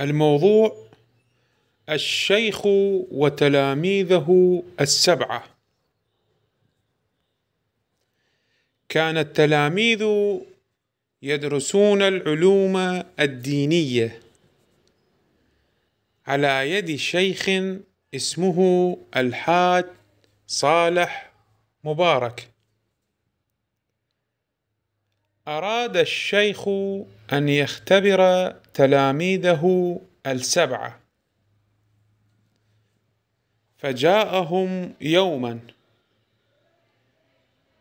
الموضوع الشيخ وتلاميذه السبعة كان التلاميذ يدرسون العلوم الدينية على يد شيخ اسمه الحاج صالح مبارك أراد الشيخ أن يختبر تلاميذه السبعة فجاءهم يوما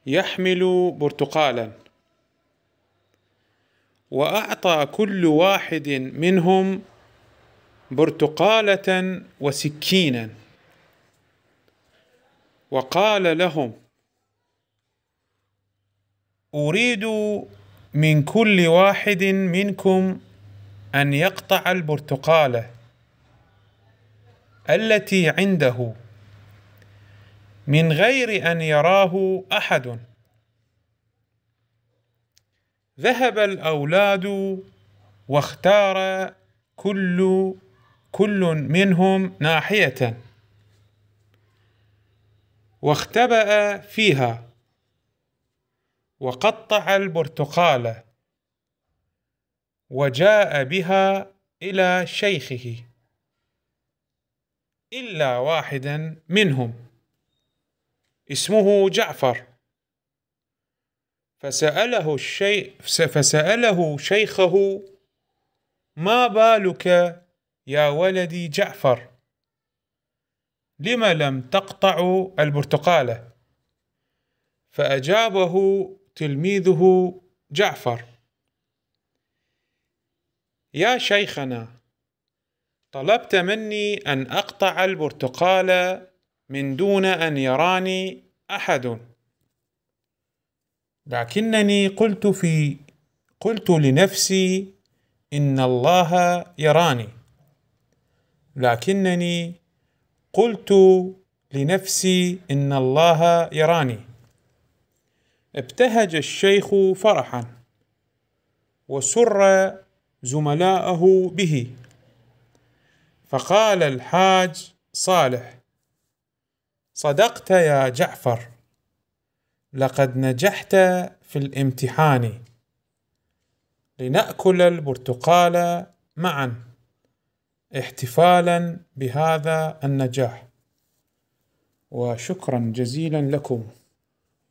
يحمل برتقالا وأعطى كل واحد منهم برتقالة وسكينا وقال لهم أريد من كل واحد منكم أن يقطع البرتقالة التي عنده من غير أن يراه أحد ذهب الأولاد واختار كل كل منهم ناحية واختبأ فيها وقطع البرتقاله وجاء بها الى شيخه الا واحدا منهم اسمه جعفر فساله الشي... فساله شيخه ما بالك يا ولدي جعفر لم لم تقطع البرتقاله فاجابه تلميذه جعفر يا شيخنا طلبت مني ان اقطع البرتقال من دون ان يراني احد لكنني قلت في قلت لنفسي ان الله يراني لكنني قلت لنفسي ان الله يراني ابتهج الشيخ فرحا وسر زملاءه به فقال الحاج صالح صدقت يا جعفر لقد نجحت في الامتحان لناكل البرتقال معا احتفالا بهذا النجاح وشكرا جزيلا لكم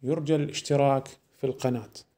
يرجى الاشتراك في القناة